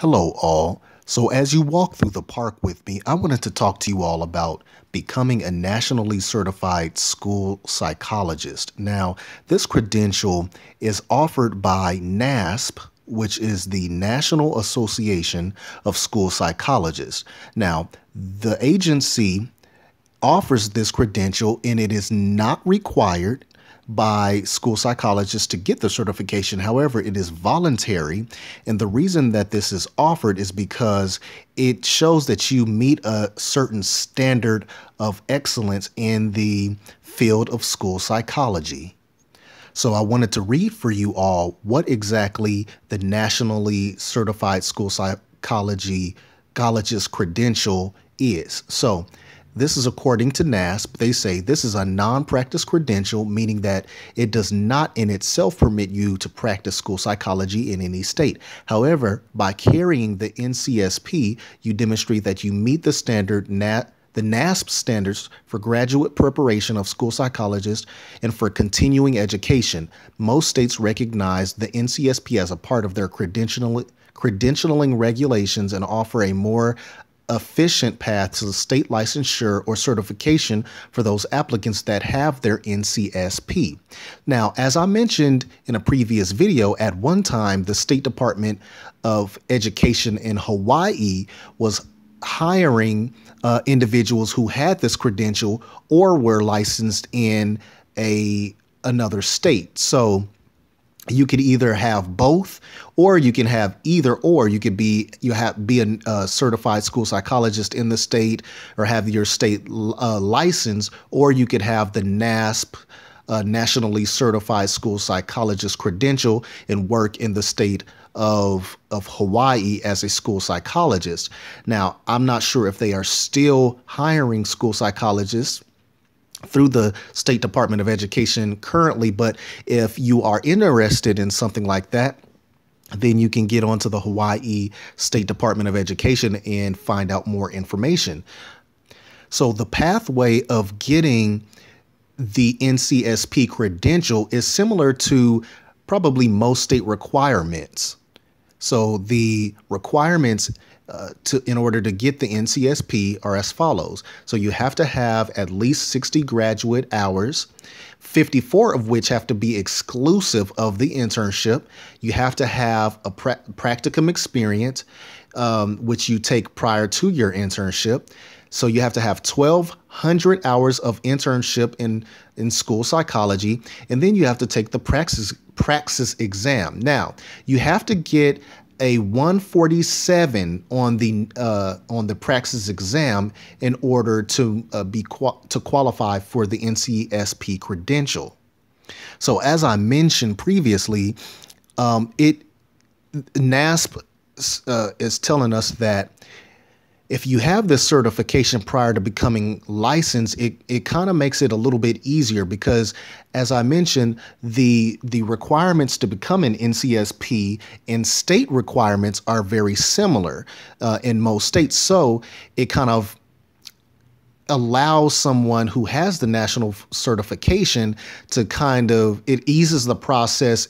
Hello, all. So, as you walk through the park with me, I wanted to talk to you all about becoming a nationally certified school psychologist. Now, this credential is offered by NASP, which is the National Association of School Psychologists. Now, the agency offers this credential and it is not required by school psychologists to get the certification. However, it is voluntary. And the reason that this is offered is because it shows that you meet a certain standard of excellence in the field of school psychology. So I wanted to read for you all what exactly the nationally certified school psychology college's credential is. So this is according to NASP. They say this is a non practice credential, meaning that it does not in itself permit you to practice school psychology in any state. However, by carrying the NCSP, you demonstrate that you meet the standard NASP the NASP standards for graduate preparation of school psychologists and for continuing education. Most states recognize the NCSP as a part of their credentialing, credentialing regulations and offer a more efficient path to state licensure or certification for those applicants that have their NCSP. Now, as I mentioned in a previous video, at one time the State Department of Education in Hawaii was hiring uh, individuals who had this credential or were licensed in a another state. So you could either have both or you can have either or you could be you have be a, certified school psychologist in the state or have your state uh, license or you could have the NASP uh, nationally certified school psychologist credential and work in the state of of Hawaii as a school psychologist. Now, I'm not sure if they are still hiring school psychologists through the State Department of Education currently. But if you are interested in something like that, then you can get onto the Hawaii State Department of Education and find out more information. So, the pathway of getting the NCSP credential is similar to probably most state requirements. So, the requirements to, in order to get the NCSP are as follows. So you have to have at least 60 graduate hours, 54 of which have to be exclusive of the internship. You have to have a pra practicum experience, um, which you take prior to your internship. So you have to have 1,200 hours of internship in, in school psychology, and then you have to take the praxis, praxis exam. Now, you have to get a 147 on the uh, on the praxis exam in order to uh, be to qualify for the NCSP credential. So as I mentioned previously, um, it NASP uh, is telling us that if you have this certification prior to becoming licensed, it, it kind of makes it a little bit easier because, as I mentioned, the the requirements to become an NCSP and state requirements are very similar uh, in most states. So it kind of allows someone who has the national certification to kind of it eases the process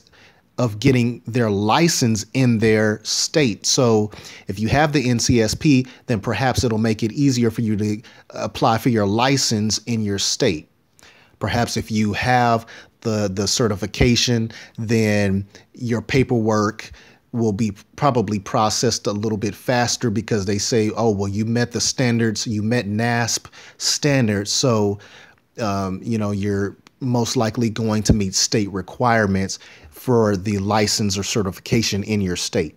of getting their license in their state. So if you have the NCSP, then perhaps it'll make it easier for you to apply for your license in your state. Perhaps if you have the, the certification, then your paperwork will be probably processed a little bit faster because they say, oh, well, you met the standards, you met NASP standards. So, um, you know, your most likely going to meet state requirements for the license or certification in your state.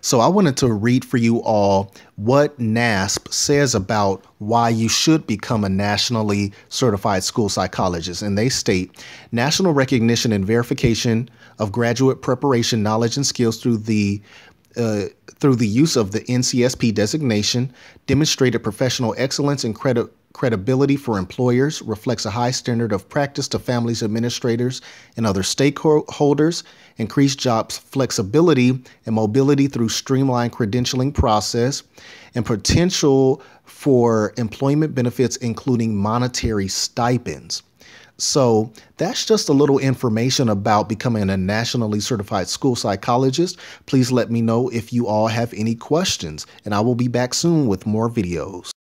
So I wanted to read for you all what NASP says about why you should become a nationally certified school psychologist. And they state national recognition and verification of graduate preparation, knowledge, and skills through the uh, through the use of the NCSP designation, demonstrated professional excellence and credit credibility for employers reflects a high standard of practice to families, administrators, and other stakeholders, increased job flexibility and mobility through streamlined credentialing process, and potential for employment benefits, including monetary stipends. So that's just a little information about becoming a nationally certified school psychologist. Please let me know if you all have any questions, and I will be back soon with more videos.